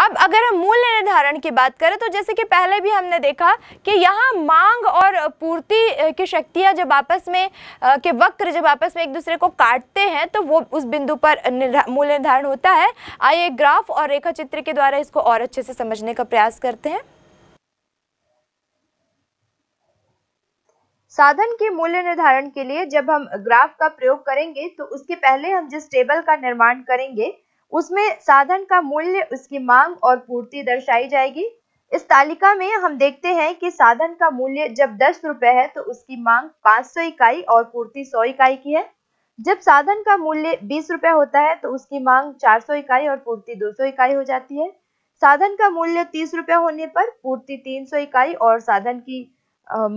अब अगर हम मूल्य निर्धारण की बात करें तो जैसे कि पहले भी हमने देखा कि यहाँ मांग और पूर्ति की शक्तियाँ जब आपस में के वक्र जब आपस में एक दूसरे को काटते हैं तो वो उस बिंदु पर मूल्य निर्धारण होता है आइए ग्राफ और रेखा चित्र के द्वारा इसको और अच्छे से समझने का प्रयास करते हैं साधन के मूल्य निर्धारण के लिए जब हम ग्राफ का प्रयोग करेंगे तो उसके पहले हम जिस टेबल का निर्माण करेंगे उसमें साधन का मूल्य उसकी मांग और पूर्ति दर्शाई जाएगी इस तालिका में हम देखते हैं कि साधन का मूल्य जब दस रुपए है तो उसकी मांग पांच सौ इकाई और पूर्ति सौ इकाई की है जब साधन का मूल्य बीस रुपए होता है तो उसकी मांग चार सौ इकाई और पूर्ति दो सौ इकाई हो जाती है साधन का मूल्य तीस रुपए होने पर पूर्ति तीन सौ इकाई और साधन की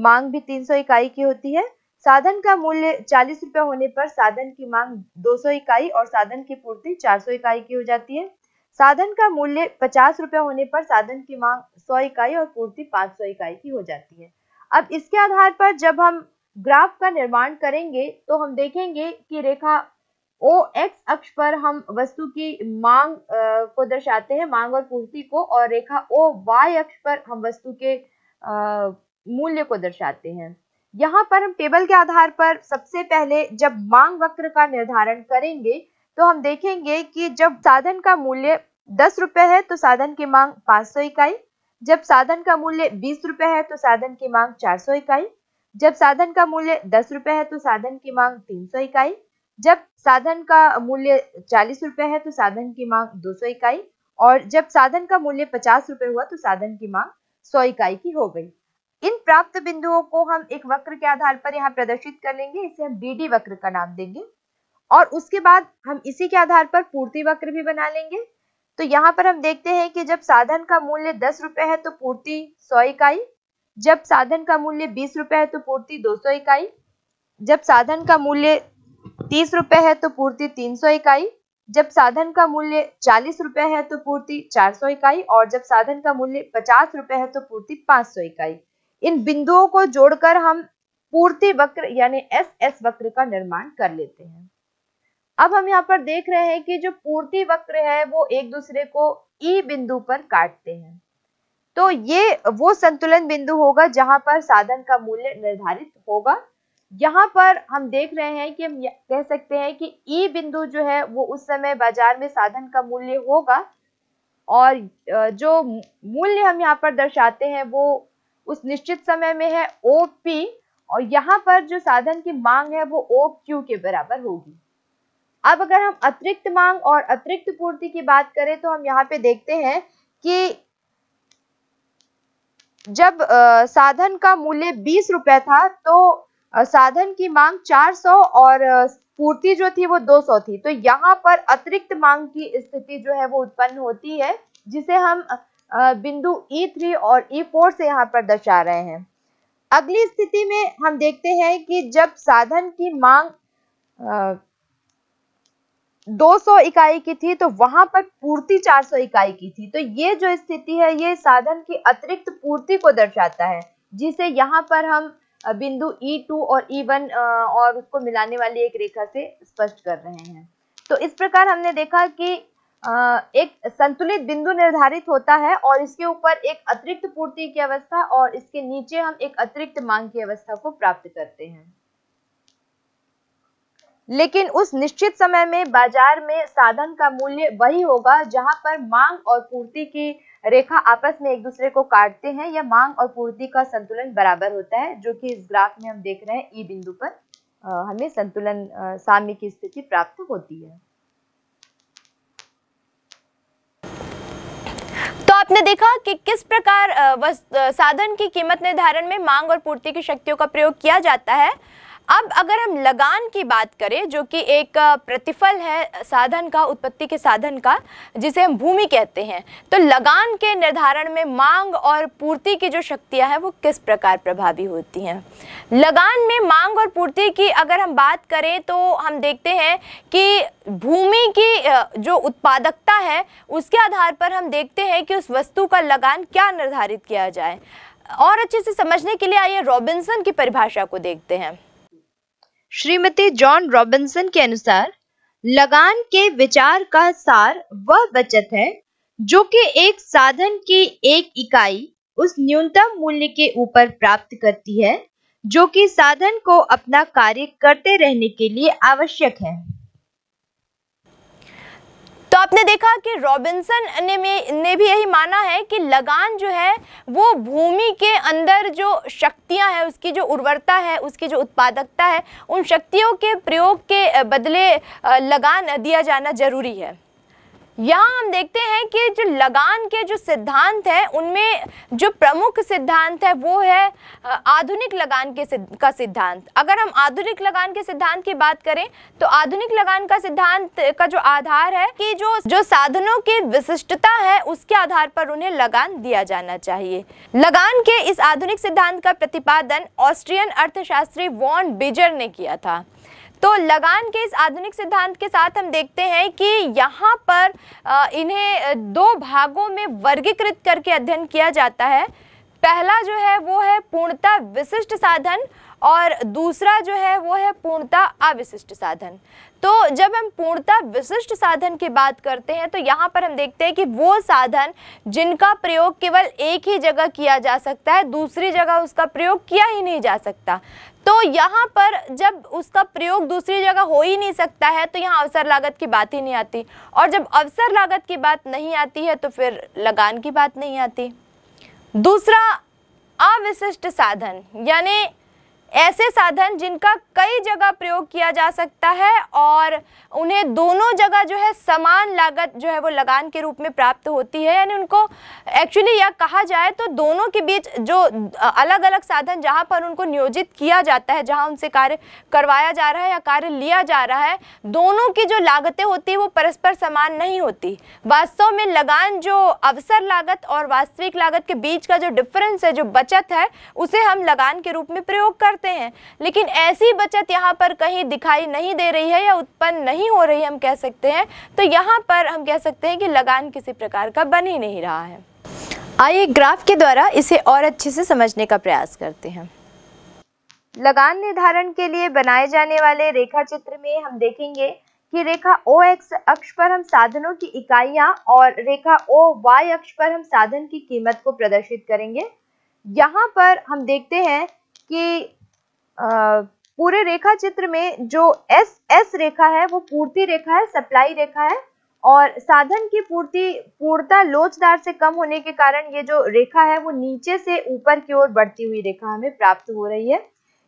मांग भी तीन सौ इकाई की होती है साधन का मूल्य चालीस रुपये होने पर साधन की मांग 200 इकाई और साधन की पूर्ति 400 इकाई की हो जाती है साधन का मूल्य पचास रुपये होने पर साधन की मांग 100 इकाई और पूर्ति 500 इकाई की हो जाती है अब इसके आधार पर जब हम ग्राफ का निर्माण करेंगे तो हम देखेंगे कि रेखा ओ एक्स अक्ष पर हम वस्तु की मांग को दर्शाते हैं मांग और पूर्ति को और रेखा ओ वाई अक्ष पर हम वस्तु के मूल्य को दर्शाते हैं यहाँ पर हम टेबल के आधार पर सबसे पहले जब मांग वक्र का निर्धारण करेंगे तो हम देखेंगे कि जब साधन का मूल्य दस रुपए है तो साधन की मांग पांच सौ इकाई जब साधन का मूल्य बीस रुपए है तो साधन की मांग चार सौ इकाई जब साधन का मूल्य दस रुपये है तो साधन की मांग तीन सौ इकाई जब साधन का मूल्य चालीस रुपये है तो साधन की मांग दो सौ इकाई और जब साधन का मूल्य पचास रुपए हुआ तो साधन की मांग सौ इकाई की हो गई इन प्राप्त बिंदुओं को हम एक वक्र के आधार पर यहाँ प्रदर्शित कर लेंगे इसे हम डी वक्र का नाम देंगे और उसके बाद हम इसी के आधार पर पूर्ति वक्र भी बना लेंगे तो यहाँ पर हम देखते हैं कि जब साधन का मूल्य दस रुपए है तो पूर्ति सौ इकाई जब साधन का मूल्य बीस रुपए है तो पूर्ति दो सौ इकाई जब साधन का मूल्य तीस रुपए है तो पूर्ति तीन सौ इकाई जब साधन का मूल्य चालीस रुपए है तो पूर्ति चार सौ इकाई और जब साधन का मूल्य पचास रुपए है तो पूर्ति पांच सौ इकाई इन बिंदुओं को जोड़कर हम पूर्ति वक्र यानी एस एस वक्र का निर्माण कर लेते हैं अब हम यहाँ पर देख रहे हैं कि जो पूर्ति वक्र है वो एक दूसरे को ई बिंदु पर काटते हैं तो ये वो संतुलन बिंदु होगा जहां पर साधन का मूल्य निर्धारित होगा यहाँ पर हम देख रहे हैं कि हम कह सकते हैं कि ई बिंदु जो है वो उस समय बाजार में साधन का मूल्य होगा और जो मूल्य हम यहाँ पर दर्शाते हैं वो उस निश्चित समय में है ओ पी और यहाँ पर जो साधन की मांग है वो ओ क्यू के बराबर होगी अब अगर हम अतिरिक्त मांग और अतिरिक्त पूर्ति की बात करें तो हम यहाँ पे देखते हैं कि जब आ, साधन का मूल्य बीस रुपए था तो आ, साधन की मांग 400 और आ, पूर्ति जो थी वो 200 थी तो यहाँ पर अतिरिक्त मांग की स्थिति जो है वो उत्पन्न होती है जिसे हम बिंदु E3 और E4 से यहाँ पर दर्शा रहे हैं अगली स्थिति में हम देखते हैं कि जब साधन की मांग आ, 200 इकाई की थी तो वहां पर पूर्ति 400 इकाई की थी तो ये जो स्थिति है ये साधन की अतिरिक्त पूर्ति को दर्शाता है जिसे यहाँ पर हम बिंदु E2 और E1 और उसको मिलाने वाली एक रेखा से स्पष्ट कर रहे हैं तो इस प्रकार हमने देखा कि एक संतुलित बिंदु निर्धारित होता है और इसके ऊपर एक अतिरिक्त पूर्ति की अवस्था और इसके नीचे हम एक अतिरिक्त मांग की अवस्था को प्राप्त करते हैं लेकिन उस निश्चित समय में बाजार में साधन का मूल्य वही होगा जहां पर मांग और पूर्ति की रेखा आपस में एक दूसरे को काटते हैं या मांग और पूर्ति का संतुलन बराबर होता है जो कि इस ग्राफ में हम देख रहे हैं ई बिंदु पर हमें संतुलन साम्य की स्थिति प्राप्त होती है आपने देखा कि किस प्रकार साधन की कीमत निर्धारण में मांग और पूर्ति की शक्तियों का प्रयोग किया जाता है अब अगर हम लगान की बात करें जो कि एक प्रतिफल है साधन का उत्पत्ति के साधन का जिसे हम भूमि कहते हैं तो लगान के निर्धारण में मांग और पूर्ति की जो शक्तियां हैं वो किस प्रकार प्रभावी होती हैं लगान में मांग और पूर्ति की अगर हम बात करें तो हम देखते हैं कि भूमि की जो उत्पादकता है उसके आधार पर हम देखते हैं कि उस वस्तु का लगान क्या निर्धारित किया जाए और अच्छे से समझने के लिए आइए रॉबिन्सन की परिभाषा को देखते हैं श्रीमती जॉन रॉबिन्सन के अनुसार लगान के विचार का सार वह बचत है जो कि एक साधन की एक इकाई उस न्यूनतम मूल्य के ऊपर प्राप्त करती है जो कि साधन को अपना कार्य करते रहने के लिए आवश्यक है तो आपने देखा कि रॉबिन्सन ने, ने भी यही माना है कि लगान जो है वो भूमि के अंदर जो शक्तियां हैं उसकी जो उर्वरता है उसकी जो उत्पादकता है उन शक्तियों के प्रयोग के बदले लगान दिया जाना ज़रूरी है यहाँ हम देखते हैं कि जो लगान के जो सिद्धांत हैं उनमें जो प्रमुख सिद्धांत है वो है आधुनिक लगान के सिद्ध, का सिद्धांत अगर हम आधुनिक लगान के सिद्धांत की बात करें तो आधुनिक लगान का सिद्धांत का जो आधार है कि जो जो साधनों की विशिष्टता है उसके आधार पर उन्हें लगान दिया जाना चाहिए लगान के इस आधुनिक सिद्धांत का प्रतिपादन ऑस्ट्रियन अर्थशास्त्री वॉन बिजर ने किया था तो लगान के इस आधुनिक सिद्धांत के साथ हम देखते हैं कि यहाँ पर इन्हें दो भागों में वर्गीकृत करके अध्ययन किया जाता है पहला जो है वो है पूर्णता विशिष्ट साधन और दूसरा जो है वो है पूर्णता अविशिष्ट साधन तो जब हम पूर्णता विशिष्ट साधन की बात करते हैं तो यहाँ पर हम देखते हैं कि वो साधन जिनका प्रयोग केवल एक ही जगह किया जा सकता है दूसरी जगह उसका प्रयोग किया ही नहीं जा सकता तो यहाँ पर जब उसका प्रयोग दूसरी जगह हो ही नहीं सकता है तो यहाँ अवसर लागत की बात ही नहीं आती और जब अवसर लागत की बात नहीं आती है तो फिर लगान की बात नहीं आती दूसरा अविशिष्ट साधन यानी ऐसे साधन जिनका कई जगह प्रयोग किया जा सकता है और उन्हें दोनों जगह जो है समान लागत जो है वो लगान के रूप में प्राप्त होती है यानी उनको एक्चुअली यह कहा जाए तो दोनों के बीच जो अलग अलग साधन जहाँ पर उनको नियोजित किया जाता है जहाँ उनसे कार्य करवाया जा रहा है या कार्य लिया जा रहा है दोनों की जो लागतें होती है वो परस्पर समान नहीं होती वास्तव में लगान जो अवसर लागत और वास्तविक लागत के बीच का जो डिफरेंस है जो बचत है उसे हम लगान के रूप में प्रयोग करते सकते हैं लेकिन ऐसी बचत यहाँ पर कहीं दिखाई नहीं दे रही है या उत्पन्न नहीं हो रही हम कह सकते हैं तो यहाँ पर हम कह सकते हैं कि लगान किसी प्रकार का बन ही नहीं रहा है आइए ग्राफ के द्वारा इसे और अच्छे से समझने का प्रयास करते हैं लगान निर्धारण के लिए बनाए जाने वाले रेखा चित्र में हम देखेंगे कि रेखा ओ एक्स अक्ष पर हम साधनों की इकाइयां और रेखा ओ वाई अक्ष पर हम साधन की कीमत को प्रदर्शित करेंगे यहाँ पर हम देखते हैं कि पूरे रेखा चित्र में जो एस एस रेखा है वो पूर्ति रेखा है सप्लाई रेखा है और साधन की पूर्ति पूर्णता लोचदार से कम होने के कारण ये जो रेखा है वो नीचे से ऊपर की ओर बढ़ती हुई रेखा हमें प्राप्त हो रही है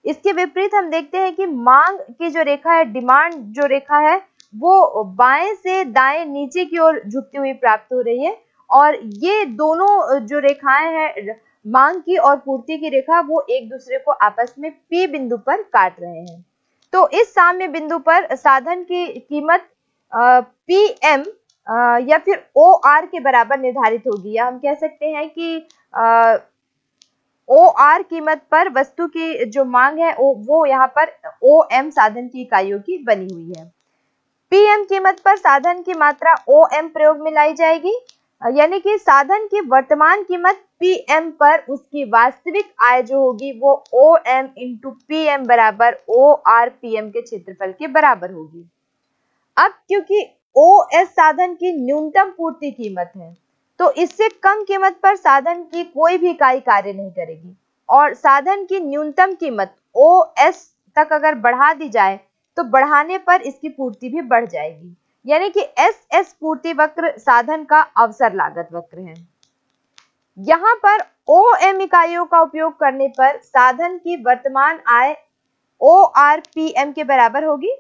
इसके विपरीत हम देखते हैं कि मांग की जो रेखा है डिमांड जो रेखा है वो बाएं से दाएं नीचे की ओर झुकती हुई प्राप्त हो रही है और ये दोनों जो रेखाएं हैं मांग की और पूर्ति की रेखा वो एक दूसरे को आपस में पी बिंदु पर काट रहे हैं तो इस साम्य बिंदु पर साधन की कीमत पी एम या फिर ओ आर के बराबर निर्धारित होगी या हम कह सकते हैं कि ओ आर कीमत पर वस्तु की जो मांग है वो यहाँ पर ओ एम साधन की इकाइयों की बनी हुई है पीएम कीमत पर साधन की मात्रा ओ एम प्रयोग में लाई जाएगी यानी कि साधन की वर्तमान कीमत पीएम पर उसकी वास्तविक आय जो होगी वो O M into P M बराबर ओ आर पी एम के क्षेत्रफल के बराबर होगी अब क्योंकि ओ एस साधन की न्यूनतम पूर्ति कीमत है तो इससे कम कीमत पर साधन की कोई भी इकाई कार्य नहीं करेगी और साधन की न्यूनतम कीमत ओ एस तक अगर बढ़ा दी जाए तो बढ़ाने पर इसकी पूर्ति भी बढ़ जाएगी यानी कि एस एस पूर्ति वक्र साधन का अवसर लागत वक्र है यहाँ पर ओ एम इकाइयों का उपयोग करने पर साधन की वर्तमान आय ओ आर पी एम के बराबर होगी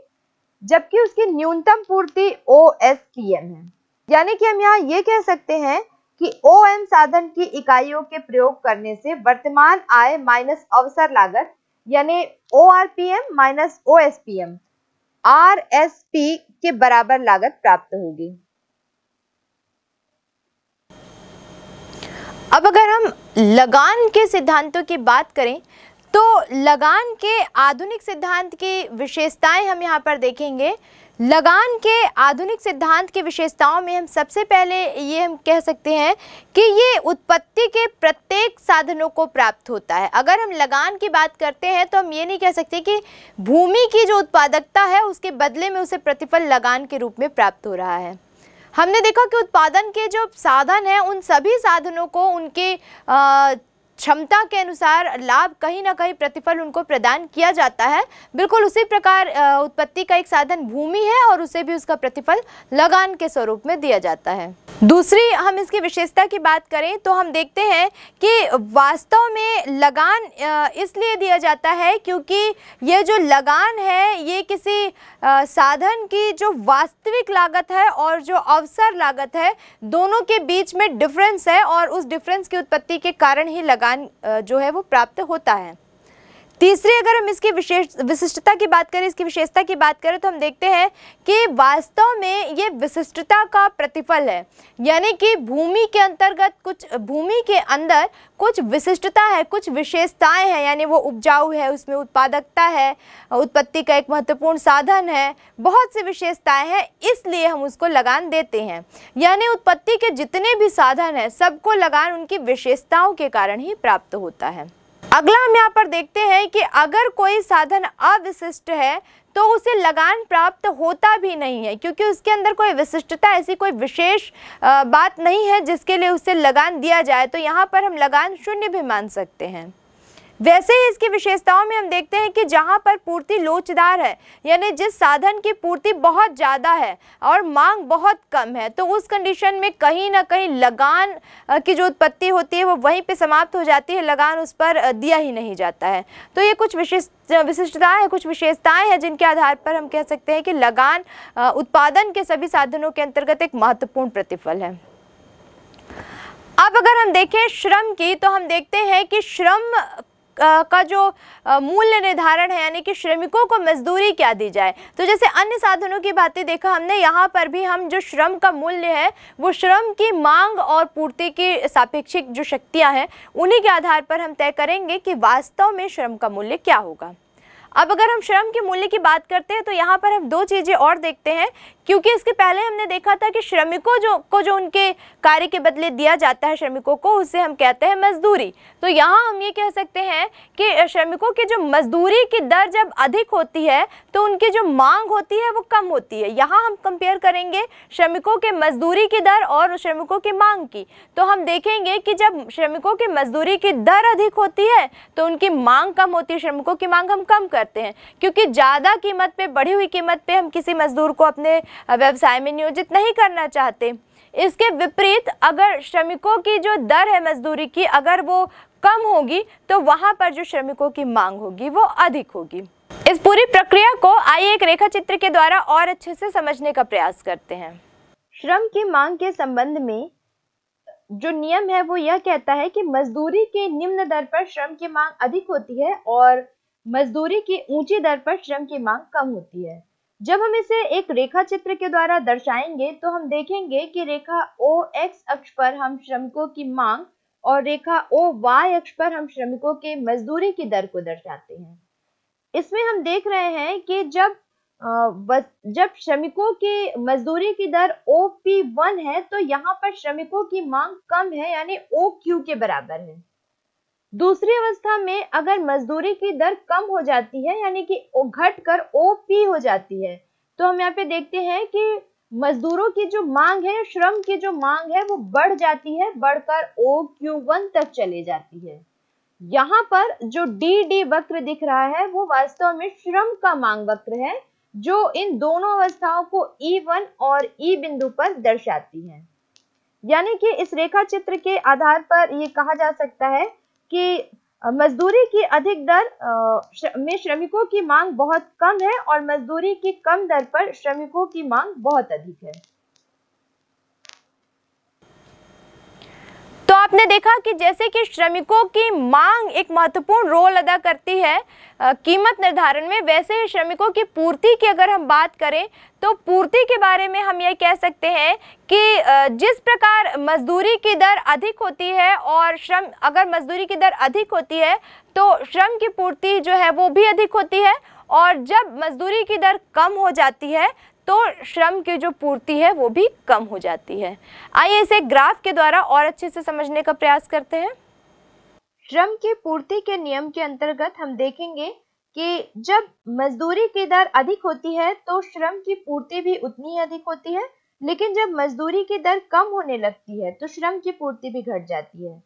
जबकि उसकी न्यूनतम पूर्ति ओ एस पी एम है यानी कि हम यहाँ ये कह सकते हैं कि ओ एम साधन की इकाइयों के प्रयोग करने से वर्तमान आय माइनस अवसर लागत यानी O R P M minus O S P M R S P के बराबर लागत प्राप्त होगी अब अगर हम लगान के सिद्धांतों की बात करें तो लगान के आधुनिक सिद्धांत की विशेषताएं हम यहाँ पर देखेंगे लगान के आधुनिक सिद्धांत की विशेषताओं में हम सबसे पहले ये हम कह सकते हैं कि ये उत्पत्ति के प्रत्येक साधनों को प्राप्त होता है अगर हम लगान की बात करते हैं तो हम ये नहीं कह सकते कि भूमि की जो उत्पादकता है उसके बदले में उसे प्रतिफल लगान के रूप में प्राप्त हो रहा है हमने देखा कि उत्पादन के जो साधन हैं उन सभी साधनों को उनके आ, क्षमता के अनुसार लाभ कहीं ना कहीं प्रतिफल उनको प्रदान किया जाता है बिल्कुल उसी प्रकार उत्पत्ति का एक साधन भूमि है और उसे भी उसका प्रतिफल लगान के स्वरूप में दिया जाता है दूसरी हम इसकी विशेषता की बात करें तो हम देखते हैं कि वास्तव में लगान इसलिए दिया जाता है क्योंकि ये जो लगान है ये किसी साधन की जो वास्तविक लागत है और जो अवसर लागत है दोनों के बीच में डिफरेंस है और उस डिफरेंस की उत्पत्ति के कारण ही लगान लगान जो है वो प्राप्त होता है तीसरी अगर हम इसकी विशेष विशिष्टता की बात करें इसकी विशेषता की बात करें तो हम देखते हैं कि वास्तव में ये विशिष्टता का प्रतिफल है यानी कि भूमि के अंतर्गत कुछ भूमि के अंदर कुछ विशिष्टता है कुछ विशेषताएं हैं यानी वो उपजाऊ है उसमें उत्पादकता है उत्पत्ति का एक महत्वपूर्ण साधन है बहुत सी विशेषताएँ हैं इसलिए हम उसको लगान देते हैं यानी उत्पत्ति के जितने भी साधन हैं सबको लगान उनकी विशेषताओं के कारण ही प्राप्त होता है अगला हम यहाँ पर देखते हैं कि अगर कोई साधन अविशिष्ट है तो उसे लगान प्राप्त होता भी नहीं है क्योंकि उसके अंदर कोई विशिष्टता ऐसी कोई विशेष बात नहीं है जिसके लिए उसे लगान दिया जाए तो यहाँ पर हम लगान शून्य भी मान सकते हैं वैसे ही इसकी विशेषताओं में हम देखते हैं कि जहाँ पर पूर्ति लोचदार है यानी जिस साधन की पूर्ति बहुत ज़्यादा है और मांग बहुत कम है तो उस कंडीशन में कहीं ना कहीं लगान की जो उत्पत्ति होती है वो वहीं पे समाप्त हो जाती है लगान उस पर दिया ही नहीं जाता है तो ये कुछ विशेष विशिष्टताएं हैं कुछ विशेषताएं हैं जिनके आधार पर हम कह सकते हैं कि लगान उत्पादन के सभी साधनों के अंतर्गत एक महत्वपूर्ण प्रतिफल है अब अगर हम देखें श्रम की तो हम देखते हैं कि श्रम का जो मूल्य निर्धारण है यानी कि श्रमिकों को मजदूरी क्या दी जाए तो जैसे अन्य साधनों की बातें देखा हमने यहाँ पर भी हम जो श्रम का मूल्य है वो श्रम की मांग और पूर्ति की सापेक्षिक जो शक्तियाँ हैं उन्हीं के आधार पर हम तय करेंगे कि वास्तव में श्रम का मूल्य क्या होगा अब अगर हम श्रम के मूल्य की बात करते हैं तो यहाँ पर हम दो चीज़ें और देखते हैं क्योंकि इसके पहले हमने देखा था कि श्रमिकों जो को जो उनके कार्य के बदले दिया जाता है श्रमिकों को उसे हम कहते हैं मजदूरी तो यहाँ हम ये कह सकते हैं कि श्रमिकों की जो मजदूरी की दर जब अधिक होती है तो उनकी जो मांग होती है वो कम होती है यहाँ हम कंपेयर करेंगे श्रमिकों के मजदूरी की दर और श्रमिकों की मांग की तो हम देखेंगे कि जब श्रमिकों की मजदूरी की दर अधिक होती है तो उनकी मांग कम होती है श्रमिकों की मांग हम कम कर करते हैं क्योंकि ज़्यादा कीमत पे बढ़ी हुई कीमत पे हम किसी मज़दूर को अपने व्यवसाय में नियोजित नहीं करना चाहते इसके विपरीत अगर श्रमिकों की जो दर है मजदूरी की अगर वो कम होगी तो वहाँ पर जो श्रमिकों की मांग होगी वो अधिक होगी इस पूरी प्रक्रिया को आइए एक रेखा चित्र के द्वारा और अच्छे से समझने का प्रयास करते हैं श्रम की मांग के संबंध में जो नियम है वो यह कहता है कि मजदूरी के निम्न दर पर श्रम की मांग अधिक होती है और मजदूरी की ऊंची दर पर श्रम की मांग कम होती है जब हम इसे एक रेखा चित्र के द्वारा दर्शाएंगे तो हम देखेंगे कि रेखा ओ एक्स अक्ष पर हम श्रमिकों की मांग और रेखा ओ वाई अक्ष पर हम श्रमिकों के मजदूरी की दर को दर्शाते हैं इसमें हम देख रहे हैं कि जब जब श्रमिकों के मजदूरी की दर ओ पी वन है तो यहाँ पर श्रमिकों की मांग कम है यानी ओ क्यू के बराबर है दूसरी अवस्था में अगर मजदूरी की दर कम हो जाती है यानी कि घट कर ओ पी हो जाती है तो हम यहाँ पे देखते हैं कि मजदूरों की जो मांग है श्रम की जो मांग है वो बढ़ जाती है बढ़कर ओ क्यू वन तक चले जाती है यहाँ पर जो डी डी वक्र दिख रहा है वो वास्तव में श्रम का मांग वक्र है जो इन दोनों अवस्थाओं को E1 और E बिंदु पर दर्शाती है यानी कि इस रेखा चित्र के आधार पर ये कहा जा सकता है कि मजदूरी की अधिक दर में श्रमिकों की मांग बहुत कम है और मजदूरी की कम दर पर श्रमिकों की मांग बहुत अधिक है आपने देखा कि जैसे कि श्रमिकों की मांग एक महत्वपूर्ण रोल अदा करती है कीमत निर्धारण में वैसे ही श्रमिकों की पूर्ति की अगर हम बात करें तो पूर्ति के बारे में हम यह कह सकते हैं कि जिस प्रकार मजदूरी की दर अधिक होती है और श्रम अगर मजदूरी की दर अधिक होती है तो श्रम की पूर्ति जो है वो भी अधिक होती है और जब मजदूरी की दर कम हो जाती है तो श्रम की जो पूर्ति है वो भी कम हो जाती है आइए इसे ग्राफ के द्वारा और अच्छे से समझने का प्रयास करते हैं श्रम की पूर्ति के नियम के अंतर्गत हम देखेंगे कि जब मजदूरी की दर अधिक होती है तो श्रम की पूर्ति भी उतनी अधिक होती है लेकिन जब मजदूरी की दर कम होने लगती है तो श्रम की पूर्ति भी घट जाती है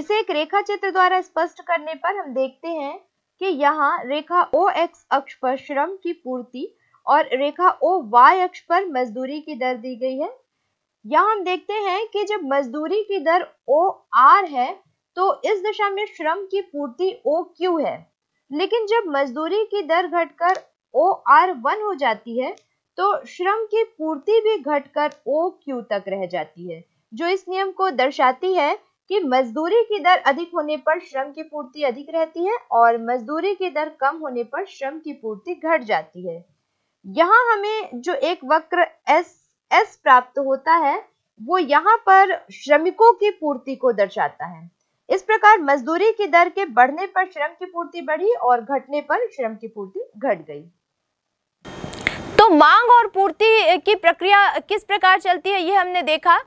इसे एक रेखा चित्र द्वारा स्पष्ट करने पर हम देखते हैं कि यहाँ रेखा ओ एक्स अक्ष पर श्रम की पूर्ति और रेखा ओ वाई अक्ष पर मजदूरी की दर दी गई है यहाँ हम देखते हैं कि जब मजदूरी की दर ओ आर है तो इस दिशा में श्रम की पूर्ति ओ क्यू है लेकिन जब मजदूरी की दर घटकर ओ आर वन हो जाती है तो श्रम की पूर्ति भी घटकर ओ क्यू तक रह जाती है जो इस नियम को दर्शाती है कि मजदूरी की दर अधिक होने पर श्रम की पूर्ति अधिक रहती है और मजदूरी की दर कम होने पर श्रम की पूर्ति घट जाती है यहाँ हमें जो एक वक्र एस एस प्राप्त होता है वो यहाँ पर श्रमिकों की पूर्ति को दर्शाता है इस प्रकार मजदूरी की दर के बढ़ने पर श्रम की पूर्ति बढ़ी और घटने पर श्रम की पूर्ति घट गई तो मांग और पूर्ति की प्रक्रिया किस प्रकार चलती है ये हमने देखा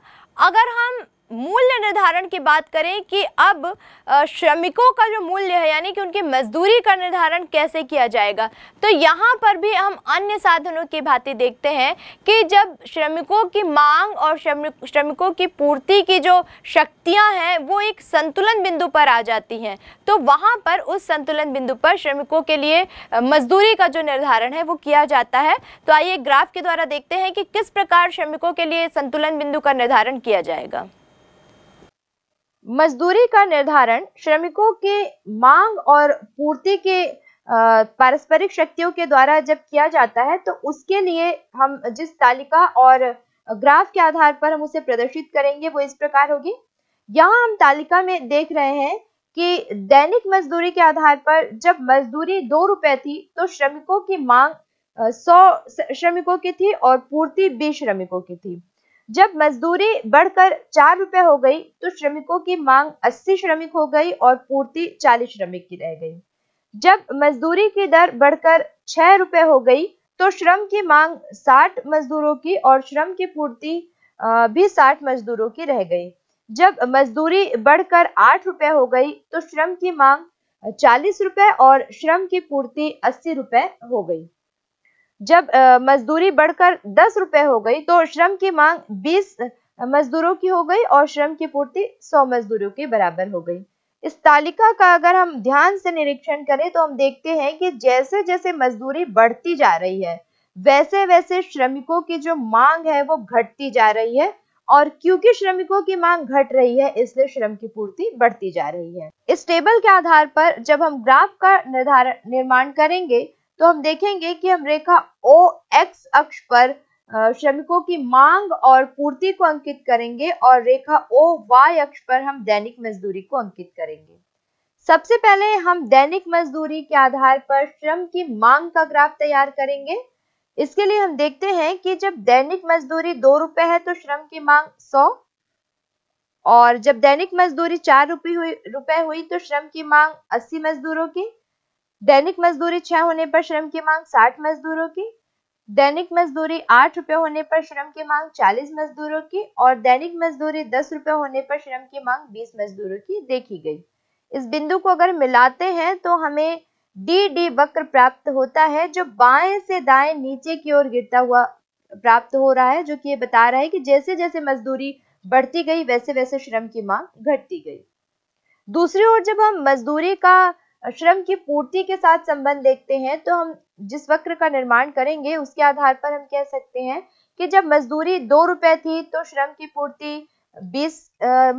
अगर हम मूल्य निर्धारण की बात करें कि अब श्रमिकों का जो मूल्य है यानी कि उनकी मजदूरी का निर्धारण कैसे किया जाएगा तो यहाँ पर भी हम अन्य साधनों की भांति देखते हैं कि जब श्रमिकों की मांग और श्रमिक श्रमिकों की पूर्ति की जो शक्तियाँ हैं वो एक संतुलन बिंदु पर आ जाती हैं तो वहाँ पर उस संतुलन बिंदु पर श्रमिकों के लिए मजदूरी का जो निर्धारण है वो किया जाता है तो आइए ग्राफ के द्वारा देखते हैं कि किस प्रकार श्रमिकों के लिए संतुलन बिंदु का निर्धारण किया जाएगा मजदूरी का निर्धारण श्रमिकों के मांग और पूर्ति के पारस्परिक शक्तियों के द्वारा जब किया जाता है तो उसके लिए हम जिस तालिका और ग्राफ के आधार पर हम उसे प्रदर्शित करेंगे वो इस प्रकार होगी यहाँ हम तालिका में देख रहे हैं कि दैनिक मजदूरी के आधार पर जब मजदूरी दो रुपए थी तो श्रमिकों की मांग सौ श्रमिकों की थी और पूर्ति बीस श्रमिकों की थी जब मजदूरी बढ़कर चार रुपए हो गई तो श्रमिकों की मांग अस्सी श्रमिक हो गई और पूर्ति चालीस श्रमिक की रह गई जब मजदूरी की दर बढ़कर छह रुपए हो गई तो श्रम की मांग साठ मजदूरों की और श्रम की पूर्ति भी साठ मजदूरों की रह गई जब मजदूरी बढ़कर आठ रुपए हो गई तो श्रम की मांग चालीस रुपए और श्रम की पूर्ति अस्सी रुपए हो गई जब मजदूरी बढ़कर दस रुपए हो गई तो श्रम की मांग बीस मजदूरों की हो गई और श्रम की पूर्ति सौ मजदूरों के बराबर हो गई इस तालिका का अगर हम ध्यान से निरीक्षण करें तो हम देखते हैं कि जैसे जैसे मजदूरी बढ़ती जा रही है वैसे वैसे श्रमिकों की जो मांग है वो घटती जा रही है और क्योंकि श्रमिकों की मांग घट रही है इसलिए श्रम की पूर्ति बढ़ती जा रही है इस टेबल के आधार पर जब हम ग्राफ का निर्धारण निर्माण करेंगे तो हम देखेंगे कि हम रेखा ओ एक्स अक्ष पर श्रमिकों की मांग और पूर्ति को अंकित करेंगे और रेखा ओ वाई अक्ष पर हम दैनिक मजदूरी को अंकित करेंगे सबसे पहले हम दैनिक मजदूरी के आधार पर श्रम की मांग का ग्राफ तैयार करेंगे इसके लिए हम देखते हैं कि जब दैनिक मजदूरी दो रुपए है तो श्रम की मांग सौ और जब दैनिक मजदूरी चार रुपये हुई रुपए हुई तो श्रम की मांग अस्सी मजदूरों की दैनिक मजदूरी छह होने पर श्रम की मांग साठ मजदूरों की दैनिक मजदूरी आठ रुपये होने पर श्रम की मांग चालीस मजदूरों की और दैनिक मजदूरी दस रुपये होने पर श्रम की मांग बीस मजदूरों की देखी गई इस बिंदु को अगर मिलाते हैं तो हमें डी डी वक्र प्राप्त होता है जो बाएं से दाएं नीचे की ओर गिरता हुआ प्राप्त हो रहा है जो कि ये बता रहा है कि जैसे जैसे मजदूरी बढ़ती गई वैसे वैसे श्रम की मांग घटती गई दूसरी ओर जब हम मजदूरी का श्रम की पूर्ति के साथ संबंध देखते हैं तो हम जिस वक्र का निर्माण करेंगे उसके आधार पर हम कह सकते हैं कि जब मजदूरी दो रुपए थी तो श्रम की पूर्ति बीस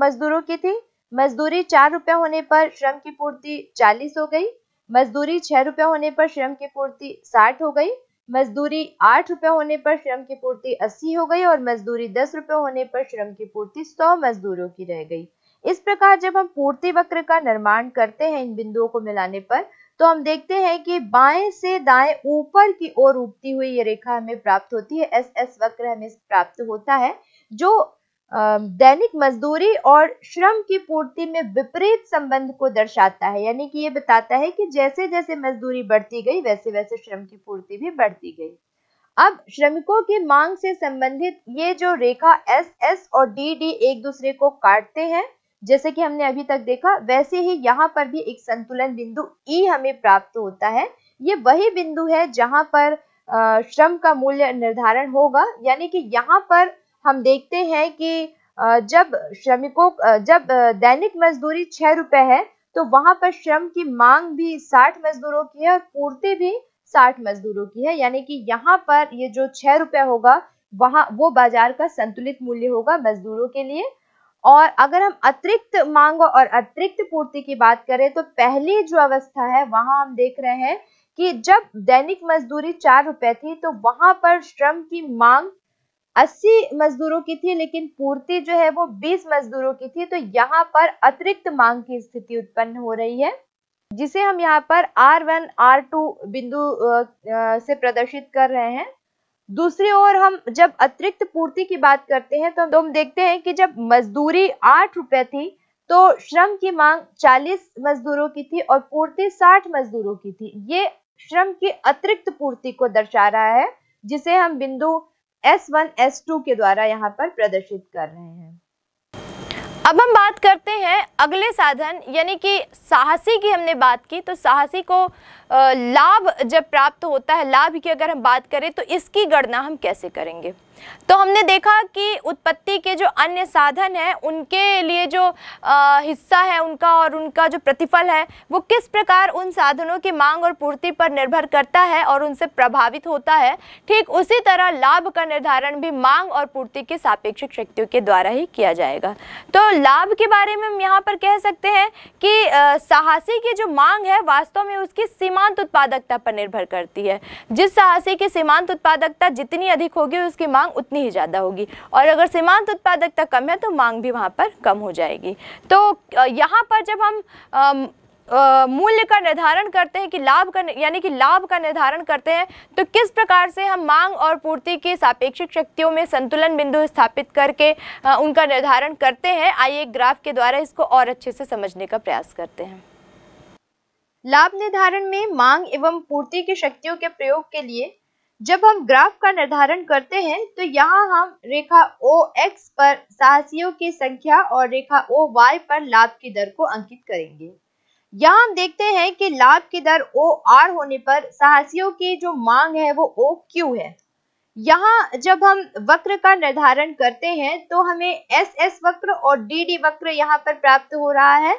मजदूरों की थी मजदूरी चार रुपया होने पर श्रम की पूर्ति चालीस हो गई मजदूरी छह रुपया होने पर श्रम की पूर्ति साठ हो गई मजदूरी आठ रुपये होने पर श्रम की पूर्ति अस्सी हो गई और मजदूरी दस रुपये होने पर श्रम की पूर्ति सौ मजदूरों की रह गई इस प्रकार जब हम पूर्ति वक्र का निर्माण करते हैं इन बिंदुओं को मिलाने पर तो हम देखते हैं कि बाएं से दाएं ऊपर की ओर उठती हुई ये रेखा हमें प्राप्त होती है एस एस वक्र हमें प्राप्त होता है जो दैनिक मजदूरी और श्रम की पूर्ति में विपरीत संबंध को दर्शाता है यानी कि ये बताता है कि जैसे जैसे मजदूरी बढ़ती गई वैसे वैसे श्रम की पूर्ति भी बढ़ती गई अब श्रमिकों की मांग से संबंधित ये जो रेखा एस एस और डी डी एक दूसरे को काटते हैं जैसे कि हमने अभी तक देखा वैसे ही यहाँ पर भी एक संतुलन बिंदु ई e हमें प्राप्त होता है ये वही बिंदु है जहाँ पर श्रम का मूल्य निर्धारण होगा यानी कि यहाँ पर हम देखते हैं कि जब श्रमिकों जब दैनिक मजदूरी छह रुपए है तो वहां पर श्रम की मांग भी साठ मजदूरों की है और पूर्ति भी साठ मजदूरों की है यानी कि यहाँ पर ये जो छह रुपए होगा वहां वो बाजार का संतुलित मूल्य होगा मजदूरों के लिए और अगर हम अतिरिक्त मांग और अतिरिक्त पूर्ति की बात करें तो पहली जो अवस्था है वहां हम देख रहे हैं कि जब दैनिक मजदूरी चार रुपए थी तो वहां पर श्रम की मांग 80 मजदूरों की थी लेकिन पूर्ति जो है वो 20 मजदूरों की थी तो यहाँ पर अतिरिक्त मांग की स्थिति उत्पन्न हो रही है जिसे हम यहाँ पर R1, R2 बिंदु से प्रदर्शित कर रहे हैं दूसरी ओर हम जब अतिरिक्त पूर्ति की बात करते हैं तो हम देखते हैं कि जब मजदूरी आठ रुपए थी तो श्रम की मांग चालीस मजदूरों की थी और पूर्ति साठ मजदूरों की थी ये श्रम की अतिरिक्त पूर्ति को दर्शा रहा है जिसे हम बिंदु S1, S2 के द्वारा यहाँ पर प्रदर्शित कर रहे हैं अब हम बात करते हैं अगले साधन यानी कि साहसी की हमने बात की तो साहसी को लाभ जब प्राप्त होता है लाभ की अगर हम बात करें तो इसकी गणना हम कैसे करेंगे तो हमने देखा कि उत्पत्ति के जो अन्य साधन हैं उनके लिए जो आ, हिस्सा है उनका और उनका जो प्रतिफल है वो किस प्रकार उन साधनों की मांग और पूर्ति पर निर्भर करता है और उनसे प्रभावित होता है ठीक उसी तरह लाभ का निर्धारण भी मांग और पूर्ति के सापेक्षिक शक्तियों के द्वारा ही किया जाएगा तो लाभ के बारे में हम यहाँ पर कह सकते हैं कि आ, साहसी की जो मांग है वास्तव में उसकी सीमांत उत्पादकता पर निर्भर करती है जिस साहसी की सीमांत उत्पादकता जितनी अधिक होगी उसकी मांग उतनी ही ज़्यादा होगी और अगर सीमांत उत्पादकता कम है तो मांग भी वहाँ पर कम हो जाएगी तो यहाँ पर जब हम मूल्य का निर्धारण करते हैं कि लाभ का यानी कि लाभ का निर्धारण करते हैं तो किस प्रकार से हम मांग और पूर्ति की सापेक्षिक शक्तियों में संतुलन बिंदु स्थापित करके आ, उनका निर्धारण करते हैं आइए एक ग्राफ के द्वारा इसको और अच्छे से समझने का प्रयास करते हैं लाभ निर्धारण में मांग एवं पूर्ति की शक्तियों के प्रयोग के लिए जब हम ग्राफ का निर्धारण करते हैं तो यहाँ हम रेखा ओ एक्स पर साहसियों की संख्या और रेखा ओ वाई पर लाभ की दर को अंकित करेंगे यहाँ हम देखते हैं कि लाभ की दर ओ आर होने पर साहसियों की जो मांग है वो ओ क्यू है यहाँ जब हम वक्र का निर्धारण करते हैं तो हमें एस एस वक्र और डी डी वक्र यहाँ पर प्राप्त हो रहा है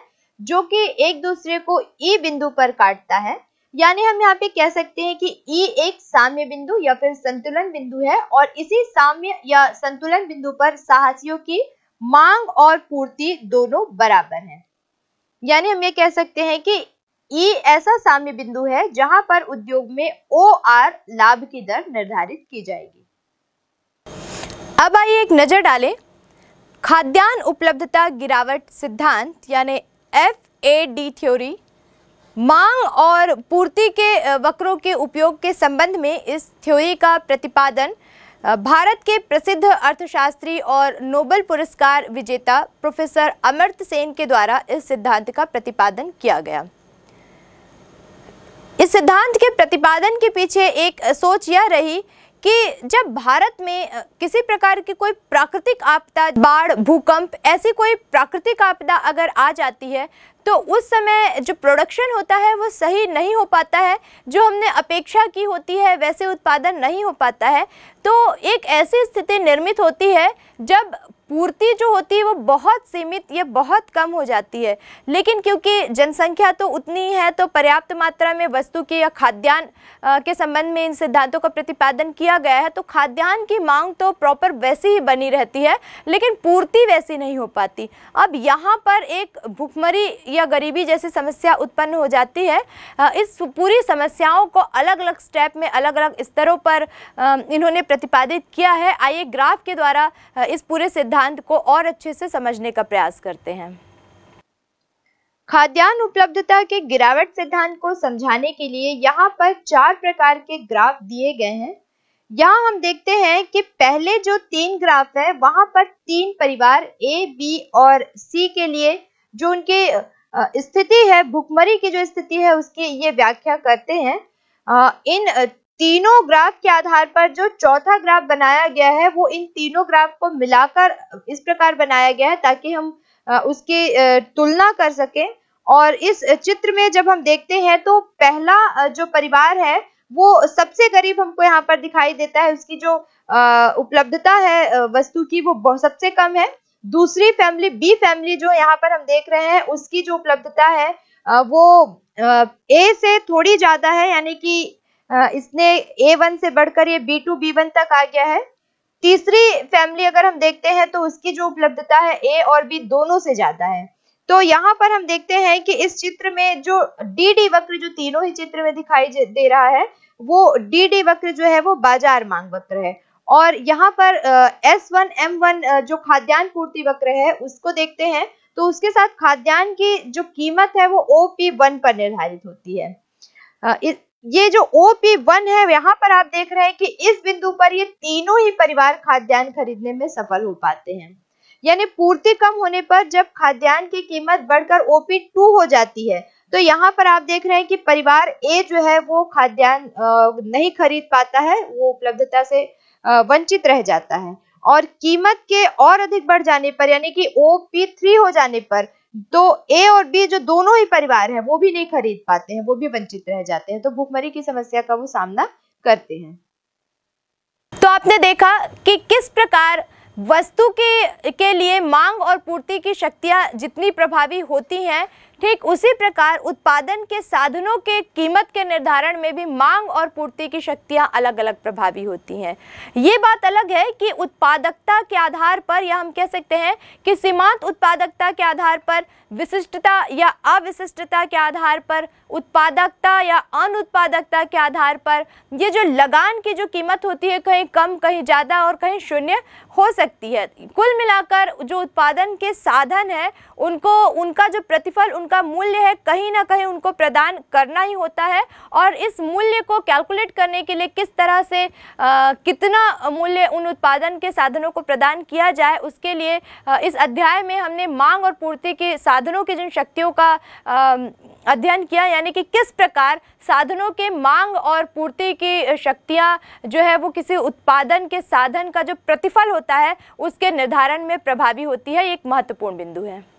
जो कि एक दूसरे को ई e बिंदु पर काटता है यानी हम यहाँ पे कह सकते हैं कि E एक साम्य बिंदु या फिर संतुलन बिंदु है और इसी साम्य या संतुलन बिंदु पर साहसियों की मांग और पूर्ति दोनों बराबर हैं। यानी हम ये कह सकते हैं कि ई e ऐसा साम्य बिंदु है जहां पर उद्योग में ओ आर लाभ की दर निर्धारित की जाएगी अब आइए एक नजर डालें खाद्यान्न उपलब्धता गिरावट सिद्धांत यानी एफ ए डी थ्योरी मांग और पूर्ति के वक्रों के उपयोग के संबंध में इस थ्योरी का प्रतिपादन भारत के प्रसिद्ध अर्थशास्त्री और नोबल पुरस्कार विजेता प्रोफेसर अमृत सेन के द्वारा इस सिद्धांत का प्रतिपादन किया गया इस सिद्धांत के प्रतिपादन के पीछे एक सोच यह रही कि जब भारत में किसी प्रकार की कोई प्राकृतिक आपदा बाढ़ भूकंप ऐसी कोई प्राकृतिक आपदा अगर आ जाती है तो उस समय जो प्रोडक्शन होता है वो सही नहीं हो पाता है जो हमने अपेक्षा की होती है वैसे उत्पादन नहीं हो पाता है तो एक ऐसी स्थिति निर्मित होती है जब पूर्ति जो होती है वो बहुत सीमित या बहुत कम हो जाती है लेकिन क्योंकि जनसंख्या तो उतनी ही है तो पर्याप्त मात्रा में वस्तु की या खाद्यान्न के संबंध में इन सिद्धांतों का प्रतिपादन किया गया है तो खाद्यान्न की मांग तो प्रॉपर वैसी ही बनी रहती है लेकिन पूर्ति वैसी नहीं हो पाती अब यहाँ पर एक भुखमरी या गरीबी जैसी समस्या उत्पन्न हो जाती है इस पूरी समस्याओं को अलग अलग स्टेप में अलग अलग स्तरों पर इन्होंने प्रतिपादित किया है आइए ग्राफ के द्वारा इस पूरे सिद्धांत सिद्धांत को और अच्छे से समझने का प्रयास करते हैं खाद्यान्न उपलब्धता के गिरावट सिद्धांत को समझाने के लिए यहाँ पर चार प्रकार के ग्राफ दिए गए हैं यहाँ हम देखते हैं कि पहले जो तीन ग्राफ है वहां पर तीन परिवार ए बी और सी के लिए जो उनके स्थिति है भुखमरी की जो स्थिति है उसकी ये व्याख्या करते हैं इन तीनों ग्राफ के आधार पर जो चौथा ग्राफ बनाया गया है वो इन तीनों ग्राफ को मिलाकर इस प्रकार बनाया गया है ताकि हम उसकी तुलना कर सकें और इस चित्र में जब हम देखते हैं तो पहला जो परिवार है वो सबसे गरीब हमको यहाँ पर दिखाई देता है उसकी जो उपलब्धता है वस्तु की वो सबसे कम है दूसरी फैमिली बी फैमिली जो यहाँ पर हम देख रहे हैं उसकी जो उपलब्धता है वो ए से थोड़ी ज्यादा है यानी कि इसने ए वन से बढ़कर ये बी टू बी वन तक आ गया है तीसरी फैमिली अगर हम देखते हैं तो उसकी जो उपलब्धता है ए और बी दोनों से ज्यादा है तो यहाँ पर हम देखते हैं कि इस चित्र में जो डी डी वक्र जो तीनों ही चित्र में दिखाई दे रहा है वो डी डी वक्र जो है वो बाजार मांग वक्र है और यहाँ पर एस वन एम वन जो खाद्यान्न पूर्ति वक्र है उसको देखते हैं तो उसके साथ खाद्यान्न की जो कीमत है वो ओ पी वन पर निर्धारित होती है ये जो ओपी वन है यहाँ पर आप देख रहे हैं कि इस बिंदु पर ये तीनों ही परिवार खाद्यान्न खरीदने में सफल हो पाते हैं यानी पूर्ति कम होने पर जब खाद्यान्न की कीमत बढ़कर ओपी टू हो जाती है तो यहाँ पर आप देख रहे हैं कि परिवार ए जो है वो खाद्यान्न नहीं खरीद पाता है वो उपलब्धता से वंचित रह जाता है और कीमत के और अधिक बढ़ जाने पर यानी कि ओ पी थ्री हो जाने पर तो ए और बी जो दोनों ही परिवार है वो भी नहीं खरीद पाते हैं वो भी वंचित रह जाते हैं तो भूखमरी की समस्या का वो सामना करते हैं तो आपने देखा कि किस प्रकार वस्तु के के लिए मांग और पूर्ति की शक्तियाँ जितनी प्रभावी होती हैं ठीक उसी प्रकार उत्पादन के साधनों के कीमत के निर्धारण में भी मांग और पूर्ति की शक्तियाँ अलग अलग प्रभावी होती हैं ये बात अलग है कि उत्पादकता के आधार पर या हम कह सकते हैं कि सीमांत उत्पादकता के आधार पर विशिष्टता या अविशिष्टता के आधार पर उत्पादकता या अनुत्पादकता के आधार पर ये जो लगान की जो कीमत होती है कहीं कम कहीं ज़्यादा और कहीं शून्य हो सकती है कुल मिलाकर जो उत्पादन के साधन हैं उनको उनका जो प्रतिफल उन उनका मूल्य है कहीं ना कहीं उनको प्रदान करना ही होता है और इस मूल्य को कैलकुलेट करने के लिए किस तरह से आ, कितना मूल्य उन उत्पादन के साधनों को प्रदान किया जाए उसके लिए आ, इस अध्याय में हमने मांग और पूर्ति के साधनों की जिन शक्तियों का अध्ययन किया यानी कि किस प्रकार साधनों के मांग और पूर्ति की शक्तियाँ जो है वो किसी उत्पादन के साधन का जो प्रतिफल होता है उसके निर्धारण में प्रभावी होती है एक महत्वपूर्ण बिंदु है